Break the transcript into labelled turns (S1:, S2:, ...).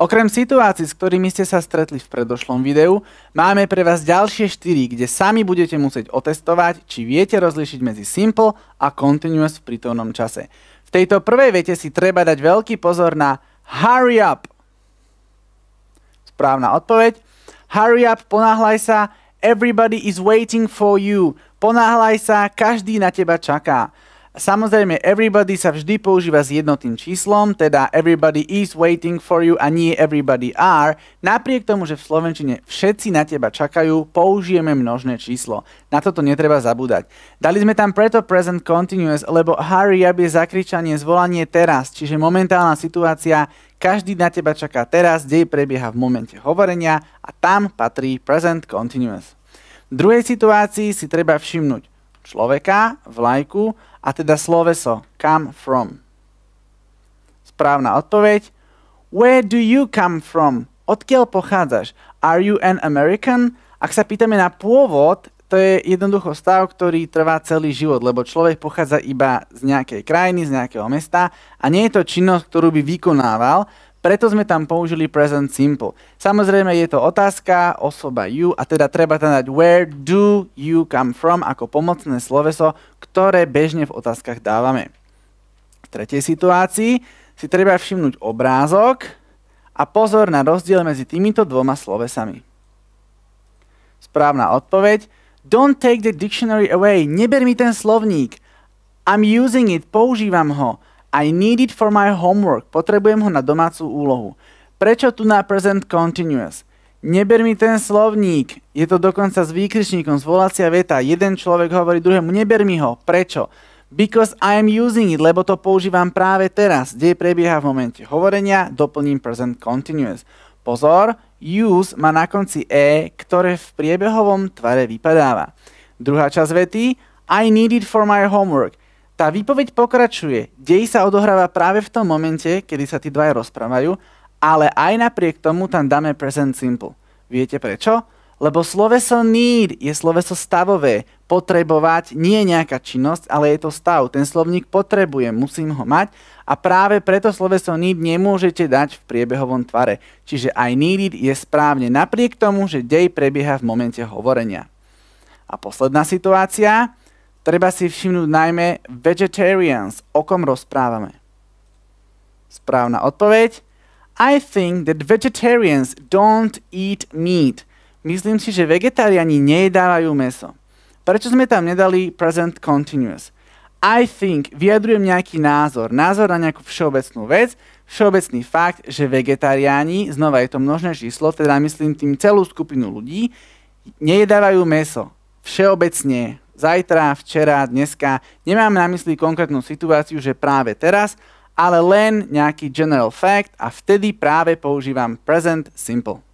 S1: Okrem situácií, s ktorými ste sa stretli v predošlom videu, máme pre vás ďalšie 4, kde sami budete musieť otestovať, či viete rozlišiť medzi simple a continuous v prítomnom čase. V tejto prvej vete si treba dať veľký pozor na hurry up. Správna odpoveď. Hurry up, ponáhľaj sa. Everybody is waiting for you. Ponáhľaj sa, každý na teba čaká. Samozrejme, everybody sa vždy používa s jednotným číslom, teda everybody is waiting for you a nie everybody are. Napriek tomu, že v Slovenčine všetci na teba čakajú, použijeme množné číslo. Na toto netreba zabúdať. Dali sme tam preto present continuous, lebo hurry up je zakričanie, zvolanie teraz, čiže momentálna situácia, každý na teba čaká teraz, dej prebieha v momente hovorenia a tam patrí present continuous. V druhej situácii si treba všimnúť, človeka, vlajku a teda sloveso come from. Správna odpoveď. Where do you come from? Odkiaľ pochádzaš? Are you an American? Ak sa pýtame na pôvod, to je jednoducho stav, ktorý trvá celý život, lebo človek pochádza iba z nejakej krajiny, z nejakého mesta a nie je to činnosť, ktorú by vykonával, preto sme tam použili present simple. Samozrejme je to otázka, osoba you a teda treba tam dať where do you come from ako pomocné sloveso, ktoré bežne v otázkach dávame. V tretej situácii si treba všimnúť obrázok a pozor na rozdiel medzi týmito dvoma slovesami. Správna odpoveď. Don't take the dictionary away. Neber mi ten slovník. I'm using it. Používam ho. I need it for my homework. Potrebujem ho na domácu úlohu. Prečo tu na present continuous? Neber mi ten slovník. Je to dokonca s výkričníkom, volácia veta. Jeden človek hovorí druhému, neber mi ho. Prečo? Because I am using it, lebo to používam práve teraz. Dej prebieha v momente hovorenia, doplním present continuous. Pozor, use má na konci e, ktoré v priebehovom tvare vypadáva. Druhá časť vety, I need it for my homework. Tá výpoveď pokračuje. Dej sa odohráva práve v tom momente, kedy sa tí dvaja rozprávajú, ale aj napriek tomu tam dáme present simple. Viete prečo? Lebo sloveso need je sloveso stavové. Potrebovať nie je nejaká činnosť, ale je to stav. Ten slovník potrebuje, musím ho mať a práve preto sloveso need nemôžete dať v priebehovom tvare. Čiže aj needed je správne napriek tomu, že dej prebieha v momente hovorenia. A posledná situácia Treba si všimnúť najmä vegetarians, o kom rozprávame. Správna odpoveď. I think that vegetarians don't eat meat. Myslím si, že vegetariani nejedávajú meso. Prečo sme tam nedali present continuous? I think vyjadrujem nejaký názor, názor na nejakú všeobecnú vec, všeobecný fakt, že vegetariáni, znova je to množné číslo, teda myslím tým celú skupinu ľudí, nejedávajú meso. Všeobecne zajtra, včera, dneska. Nemám na mysli konkrétnu situáciu, že práve teraz, ale len nejaký general fact a vtedy práve používam present simple.